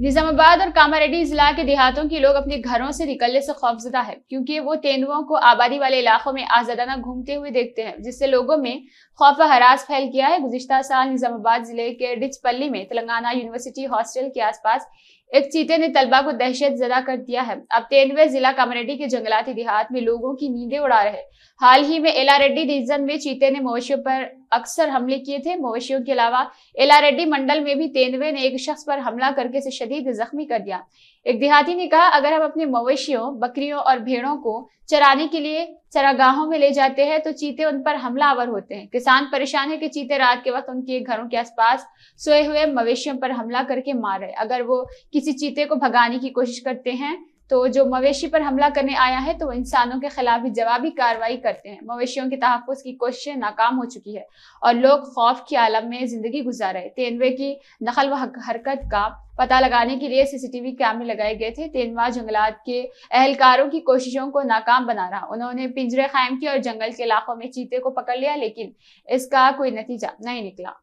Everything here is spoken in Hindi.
निजामाबाद और कामारेड्डी जिला के देहातों के लोग अपने घरों से निकलने से खौफजदा है क्योंकि वो तेंदुओं को आबादी वाले इलाकों में आजादाना घूमते हुए देखते हैं जिससे लोगों में खौफ हरास फैल गया है गुजशत साल निजामाबाद जिले के डिचपल्ली में तेलंगाना यूनिवर्सिटी हॉस्टल के आसपास एक चीते ने तलबा को दहशत जदा कर दिया है अब तेंदुए जिला कमरेडी के जंगलाती देहात में लोगों की नींदें उड़ा रहे हाल ही में एला रेड्डी रीजन में चीते ने मवेशियों पर अक्सर हमले किए थे मवेशियों के अलावा एला रेड्डी मंडल में भी तेंदुए ने एक शख्स पर हमला करके उसे शदीद जख्मी कर दिया एक देहाती ने कहा अगर हम अपने मवेशियों बकरियों और भेड़ों को चराने के लिए चरागाहों में ले जाते हैं तो चीते उन पर हमला आवर होते हैं किसान परेशान है कि चीते रात के वक्त उनके घरों के आसपास सोए हुए मवेशियों पर हमला करके मार रहे अगर वो किसी चीते को भगाने की कोशिश करते हैं तो जो मवेशी पर हमला करने आया है तो वो इंसानों के खिलाफ भी जवाबी कार्रवाई करते हैं मवेशियों के तहफ़ की कोशिशें नाकाम हो चुकी है और लोग खौफ के आलम में ज़िंदगी गुजार रहे तेंदुए की नकल व हरकत का पता लगाने के लिए सीसीटीवी कैमरे लगाए गए थे तेंदुआ जंगलात के अहलकारों की कोशिशों को नाकाम बना रहा उन्होंने पिंजरे कायम किए और जंगल के इलाकों में चीते को पकड़ लिया लेकिन इसका कोई नतीजा नहीं निकला